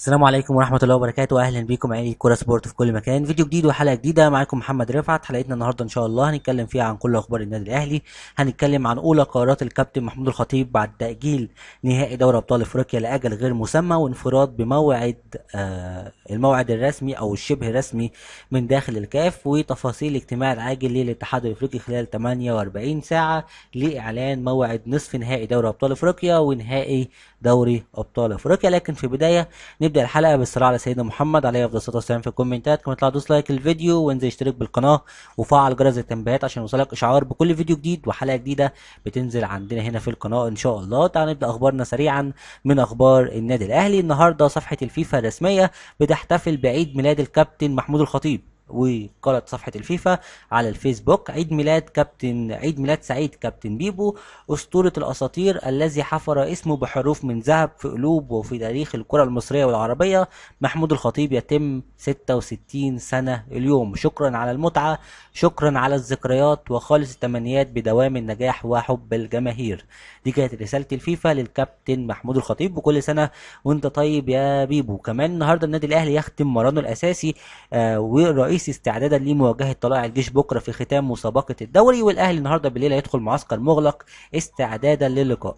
السلام عليكم ورحمة الله وبركاته أهلا بيكم عيني كورة سبورت في كل مكان فيديو جديد وحلقة جديدة معاكم محمد رفعت حلقتنا النهاردة إن شاء الله هنتكلم فيها عن كل أخبار النادي الأهلي هنتكلم عن أولى قرارات الكابتن محمود الخطيب بعد تأجيل نهائي دوري أبطال أفريقيا لأجل غير مسمى وانفراد بموعد آه الموعد الرسمي أو الشبه رسمي من داخل الكاف وتفاصيل الاجتماع العاجل للاتحاد الأفريقي خلال 48 ساعة لإعلان موعد نصف نهائي دوري أبطال أفريقيا ونهائي دوري أبطال أفريقيا لكن في البداية نبدا الحلقه بالصلاه على سيدنا محمد عليه افضل الصلاه والسلام في الكومنتات كما تطلع دوس لايك الفيديو وانزل اشترك بالقناه وفعل جرس التنبيهات عشان يوصلك اشعار بكل فيديو جديد وحلقه جديده بتنزل عندنا هنا في القناه ان شاء الله تعالى نبدا اخبارنا سريعا من اخبار النادي الاهلي النهارده صفحه الفيفا الرسميه بتحتفل بعيد ميلاد الكابتن محمود الخطيب وقالت صفحة الفيفا على الفيسبوك عيد ميلاد كابتن عيد ميلاد سعيد كابتن بيبو أسطورة الأساطير الذي حفر اسمه بحروف من ذهب في قلوب وفي تاريخ الكرة المصرية والعربية محمود الخطيب يتم 66 سنة اليوم شكرا على المتعة شكرا على الذكريات وخالص التمنيات بدوام النجاح وحب الجماهير دي كانت رسالة الفيفا للكابتن محمود الخطيب وكل سنة وانت طيب يا بيبو كمان النهارده النادي الأهلي يختم مرانه الأساسي آه ورئيس الرئيسي استعدادا لمواجهه طلائع الجيش بكره في ختام مسابقه الدوري والاهلي النهارده بالليل هيدخل معسكر مغلق استعدادا للقاء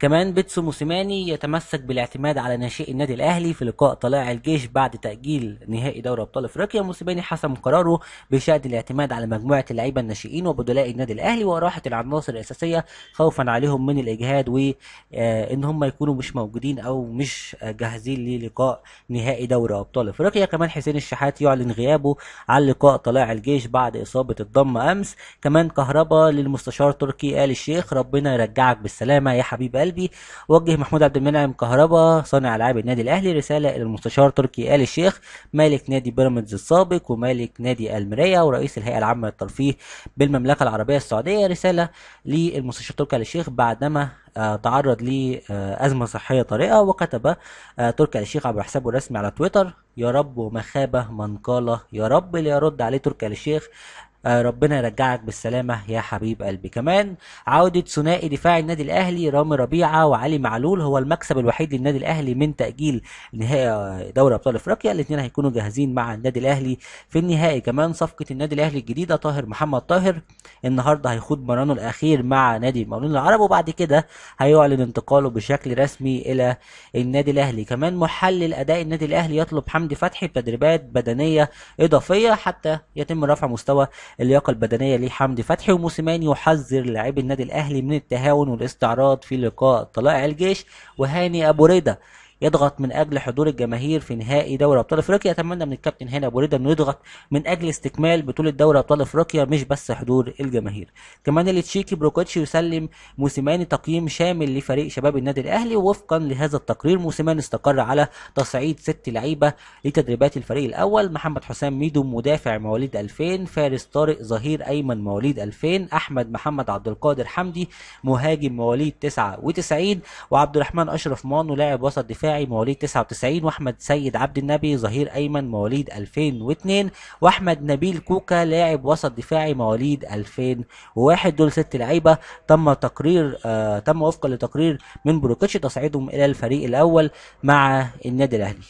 كمان بيتسو موسيماني يتمسك بالاعتماد على ناشئ النادي الاهلي في لقاء طلائع الجيش بعد تاجيل نهائي دوري ابطال افريقيا موسيماني حسم قراره بشان الاعتماد على مجموعه اللعيبه الناشئين وبدلاء النادي الاهلي وراحه العناصر الاساسيه خوفا عليهم من الاجهاد وان آه، هم يكونوا مش موجودين او مش جاهزين للقاء نهائي دوري ابطال افريقيا كمان حسين الشحات يعلن غيابه عن لقاء طلائع الجيش بعد اصابه الضم امس كمان كهربا للمستشار تركي ال الشيخ ربنا يرجعك بالسلامه يا حبيب قلبي وجه محمود عبد المنعم كهربا صانع العاب النادي الاهلي رساله الى المستشار تركي ال الشيخ مالك نادي بيراميدز السابق ومالك نادي المرية ورئيس الهيئه العامه للترفيه بالمملكه العربيه السعوديه رساله للمستشار تركي ال الشيخ بعدما آه، تعرض لأزمة صحية طارئة وكتب آه، تركي الشيخ عبر حسابه الرسمي على تويتر يا رب ومخابة من قال يا رب ليرد عليه تركي الشيخ آه، ربنا يرجعك بالسلامه يا حبيب قلبي كمان عوده ثنائي دفاع النادي الاهلي رامي ربيعه وعلي معلول هو المكسب الوحيد للنادي الاهلي من تاجيل نهائي آه، دوري ابطال افريقيا الاثنين هيكونوا جاهزين مع النادي الاهلي في النهائي كمان صفقه النادي الاهلي الجديده طاهر محمد طاهر النهارده هيخوض مرانه الاخير مع نادي المقاولين العرب وبعد كده هيعلن انتقاله بشكل رسمي الى النادي الاهلي كمان محلل اداء النادي الاهلي يطلب حمدي فتحي بتدريبات بدنيه اضافيه حتى يتم رفع مستوى اللياقة البدنية لحمدي فتحي وموسيماني يحذر لاعبي النادي الأهلي من التهاون والاستعراض في لقاء طلائع الجيش وهاني أبو ريدة يضغط من اجل حضور الجماهير في نهائي دوري ابطال افريقيا اتمنى من الكابتن هاني ابو ريده انه يضغط من اجل استكمال بطوله دوري ابطال افريقيا مش بس حضور الجماهير كمان التشيكي بروكوتشي يسلم موسيماني تقييم شامل لفريق شباب النادي الاهلي ووفقا لهذا التقرير موسيماني استقر على تصعيد ست لعيبه لتدريبات الفريق الاول محمد حسام ميدو مدافع مواليد 2000 فارس طارق ظهير ايمن مواليد 2000 احمد محمد عبد القادر حمدي مهاجم مواليد 99 وعبد الرحمن اشرف مانو لاعب وسط دفاع الدفاعي مواليد 99 واحمد سيد عبد النبي ظهير ايمن مواليد 2002 واحمد نبيل كوكا لاعب وسط دفاعي مواليد 2001 دول ست لعيبه تم تقرير آه تم وفقا لتقرير من بروكيتش تصعيدهم الى الفريق الاول مع النادي الاهلي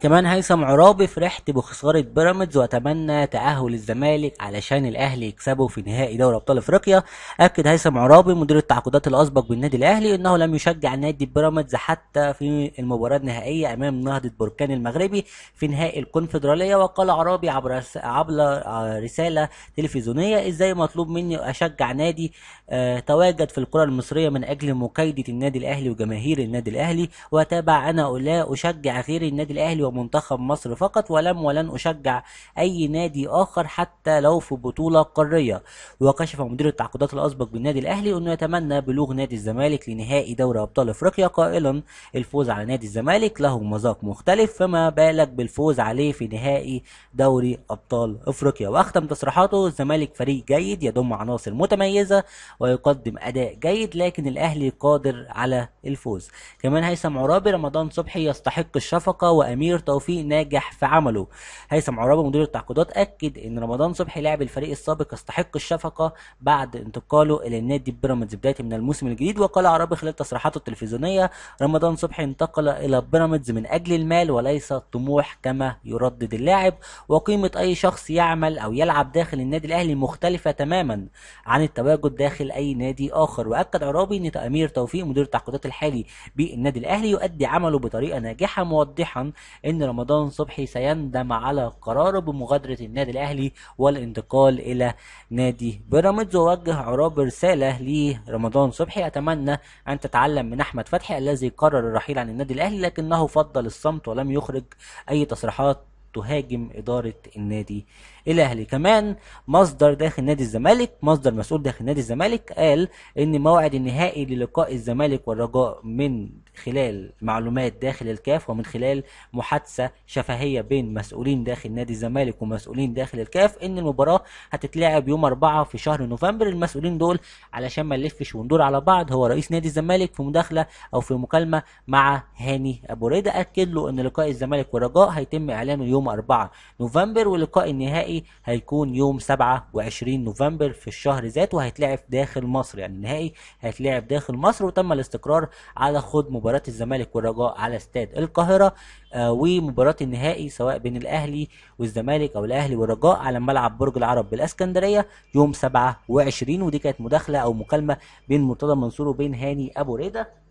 كمان هيثم عرابي فرحت بخساره بيراميدز واتمنى تاهل الزمالك علشان الاهلي يكسبه في نهائي دوري ابطال افريقيا اكد هيثم عرابي مدير التعاقدات الاسبق بالنادي الاهلي انه لم يشجع نادي بيراميدز حتى في المباراه النهائيه امام نهضه بركان المغربي في نهائي الكونفدراليه وقال عرابي عبر عبر رساله تلفزيونيه ازاي مطلوب مني اشجع نادي أه تواجد في الكره المصريه من اجل مكايده النادي الاهلي وجماهير النادي الاهلي وتابع انا لا اشجع غير النادي الاهلي منتخب مصر فقط ولم ولن أشجع أي نادي آخر حتى لو في بطولة قارية وكشف مدير التعاقدات الأسبق بالنادي الأهلي أنه يتمنى بلوغ نادي الزمالك لنهائي دوري أبطال أفريقيا قائلا الفوز على نادي الزمالك له مذاق مختلف فما بالك بالفوز عليه في نهائي دوري أبطال أفريقيا وأختم تصريحاته الزمالك فريق جيد يضم عناصر متميزة ويقدم أداء جيد لكن الأهلي قادر على الفوز كمان هيثم عرابي رمضان صبحي يستحق الشفقة وأمير مدير توفيق ناجح في عمله هيثم عرابة مدير التعاقدات اكد ان رمضان صبحي لاعب الفريق السابق يستحق الشفقه بعد انتقاله الى النادي بيراميدز بدايه من الموسم الجديد وقال عرابة خلال تصريحاته التلفزيونيه رمضان صبحي انتقل الى بيراميدز من اجل المال وليس الطموح كما يردد اللاعب وقيمه اي شخص يعمل او يلعب داخل النادي الاهلي مختلفه تماما عن التواجد داخل اي نادي اخر واكد عرابي ان امير توفيق مدير التعاقدات الحالي بالنادي الاهلي يؤدي عمله بطريقه ناجحه موضحا ان رمضان صبحي سيندم على قراره بمغادره النادي الاهلي والانتقال الى نادي بيراميدز ووجه عراب رساله لرمضان صبحي اتمنى ان تتعلم من احمد فتحي الذي قرر الرحيل عن النادي الاهلي لكنه فضل الصمت ولم يخرج اي تصريحات تهاجم اداره النادي الى اهلي كمان مصدر داخل نادي الزمالك مصدر مسؤول داخل نادي الزمالك قال ان موعد النهائي للقاء الزمالك والرجاء من خلال معلومات داخل الكاف ومن خلال محادثه شفهيه بين مسؤولين داخل نادي الزمالك ومسؤولين داخل الكاف ان المباراه هتتلعب يوم 4 في شهر نوفمبر المسؤولين دول علشان ما نلفش وندور على بعض هو رئيس نادي الزمالك في مداخله او في مكالمه مع هاني ابو ريده اكد له ان لقاء الزمالك والرجاء هيتم اعلانه يوم 4 نوفمبر ولقاء النهائي هيكون يوم 27 نوفمبر في الشهر ذاته وهيتلعب داخل مصر يعني النهائي هيتلعب داخل مصر وتم الاستقرار على خد مباراه الزمالك والرجاء على استاد القاهره آه ومباراه النهائي سواء بين الاهلي والزمالك او الاهلي والرجاء على ملعب برج العرب بالاسكندريه يوم 27 ودي كانت مداخله او مكالمه بين مرتضى منصور وبين هاني ابو ريده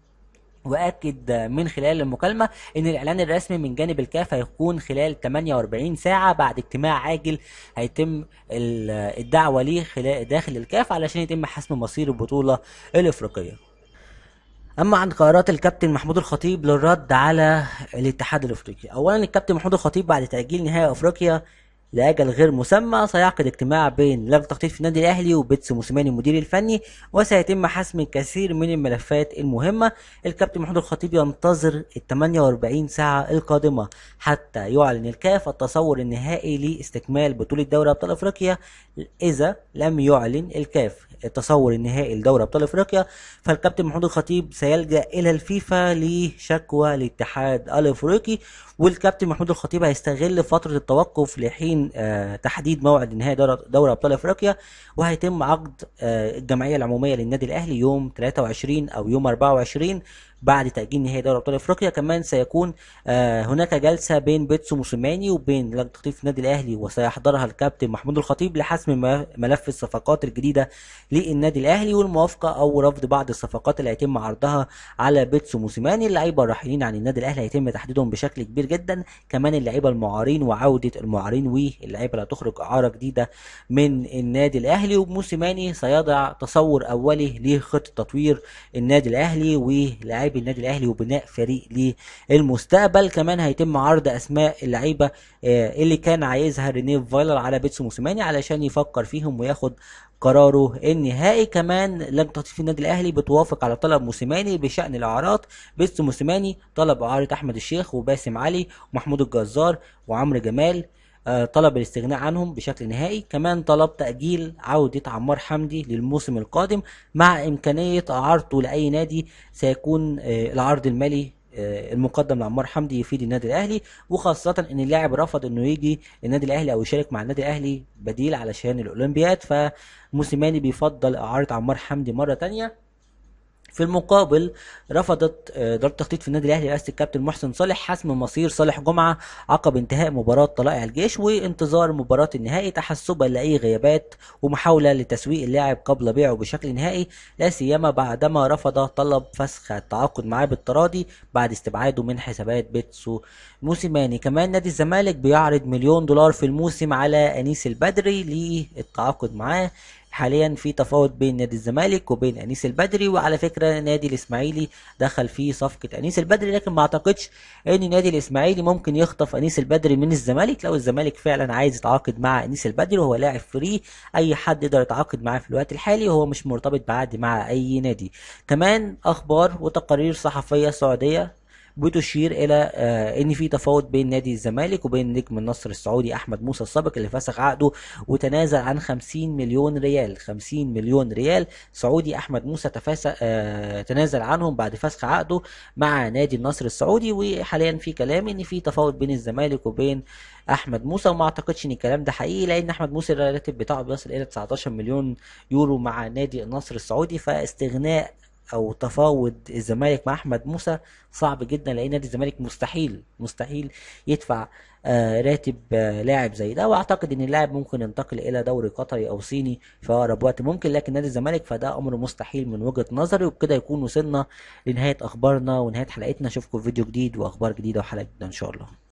واكد من خلال المكالمه ان الاعلان الرسمي من جانب الكاف هيكون خلال 48 ساعه بعد اجتماع عاجل هيتم الدعوه ليه خلال داخل الكاف علشان يتم حسم مصير البطوله الافريقيه اما عن قرارات الكابتن محمود الخطيب للرد على الاتحاد الافريقي اولا الكابتن محمود الخطيب بعد تاجيل نهائي افريقيا لأجل غير مسمى سيعقد اجتماع بين لجنة التخطيط في النادي الأهلي وبيتس موسيماني المدير الفني وسيتم حسم الكثير من الملفات المهمة الكابتن محمود الخطيب ينتظر ال 48 ساعة القادمة حتى يعلن الكاف التصور النهائي لاستكمال بطولة دوري أبطال أفريقيا إذا لم يعلن الكاف التصور النهائي لدوري أبطال أفريقيا فالكابتن محمود الخطيب سيلجأ إلى الفيفا لشكوى الاتحاد الأفريقي والكابتن محمود الخطيب هيستغل فترة التوقف لحين وبين آه، تحديد موعد نهائي دوري ابطال افريقيا وهيتم عقد آه، الجمعيه العموميه للنادي الاهلي يوم 23 او يوم 24 بعد تأجيل نهائي دوري أبطال أفريقيا كمان سيكون آه، هناك جلسة بين بيتسو موسيماني وبين لجنة تخطيط النادي الأهلي وسيحضرها الكابتن محمود الخطيب لحسم ملف الصفقات الجديدة للنادي الأهلي والموافقة أو رفض بعض الصفقات اللي هيتم عرضها على بيتسو موسيماني اللعيبة الراحلين عن النادي الأهلي هيتم تحديدهم بشكل كبير جدا كمان اللعيبة المعارين وعودة المعارين واللعيبة اللي هتخرج إعارة جديدة من النادي الأهلي وموسيماني سيضع تصور أولي لخطة تطوير النادي الأهلي ولاعيبة لاعبي النادي الاهلي وبناء فريق للمستقبل كمان هيتم عرض اسماء اللعيبه آه، اللي كان عايزها رينيه فايلر على بيتسو موسيماني علشان يفكر فيهم وياخد قراره النهائي كمان لم تطيف النادي الاهلي بتوافق على طلب موسيماني بشان الاعارات بيتسو موسيماني طلب اعاره احمد الشيخ وباسم علي ومحمود الجزار وعمرو جمال آه، طلب الاستغناء عنهم بشكل نهائي كمان طلب تأجيل عودة عمار حمدي للموسم القادم مع إمكانية عرضه لأي نادي سيكون آه، العرض المالي آه، المقدم لعمار حمدي يفيد النادي الاهلي وخاصه ان اللاعب رفض انه يجي النادي الاهلي او يشارك مع النادي الاهلي بديل علشان الاولمبياد فموسيماني بيفضل اعاره عمار حمدي مره تانية في المقابل رفضت آه، إدارة التخطيط في النادي الأهلي رئاسة الكابتن محسن صالح حسم مصير صالح جمعة عقب انتهاء مباراة طلائع الجيش وانتظار مباراة النهائي تحسبا لأي غيابات ومحاولة لتسويق اللاعب قبل بيعه بشكل نهائي لا سيما بعدما رفض طلب فسخ التعاقد معاه بالتراضي بعد استبعاده من حسابات بيتسو موسيماني كمان نادي الزمالك بيعرض مليون دولار في الموسم على أنيس البدري للتعاقد معاه حاليا في تفاوض بين نادي الزمالك وبين انيس البدري وعلى فكره نادي الاسماعيلي دخل في صفقه انيس البدري لكن ما اعتقدش ان نادي الاسماعيلي ممكن يخطف انيس البدري من الزمالك لو الزمالك فعلا عايز يتعاقد مع انيس البدري وهو لاعب فري اي حد يقدر يتعاقد معاه في الوقت الحالي وهو مش مرتبط بعد مع اي نادي كمان اخبار وتقارير صحفيه سعوديه بتشير الى آه، ان في تفاوض بين نادي الزمالك وبين نجم النصر السعودي احمد موسى السابق اللي فسخ عقده وتنازل عن 50 مليون ريال 50 مليون ريال سعودي احمد موسى تفاس... آه، تنازل عنهم بعد فسخ عقده مع نادي النصر السعودي وحاليا في كلام ان في تفاوض بين الزمالك وبين احمد موسى وما اعتقدش ان الكلام ده حقيقي لان احمد موسى الراتب بتاعه بيصل الى 19 مليون يورو مع نادي النصر السعودي فاستغناء او تفاوض الزمالك مع احمد موسى صعب جدا لان نادي الزمالك مستحيل مستحيل يدفع آه، راتب آه، لاعب زي ده واعتقد ان اللاعب ممكن ينتقل الى دوري قطري او صيني في اقرب وقت ممكن لكن نادي الزمالك فده امر مستحيل من وجهه نظري وبكده يكون وصلنا لنهايه اخبارنا ونهايه حلقتنا اشوفكم في فيديو جديد واخبار جديده وحلقه جديده ان شاء الله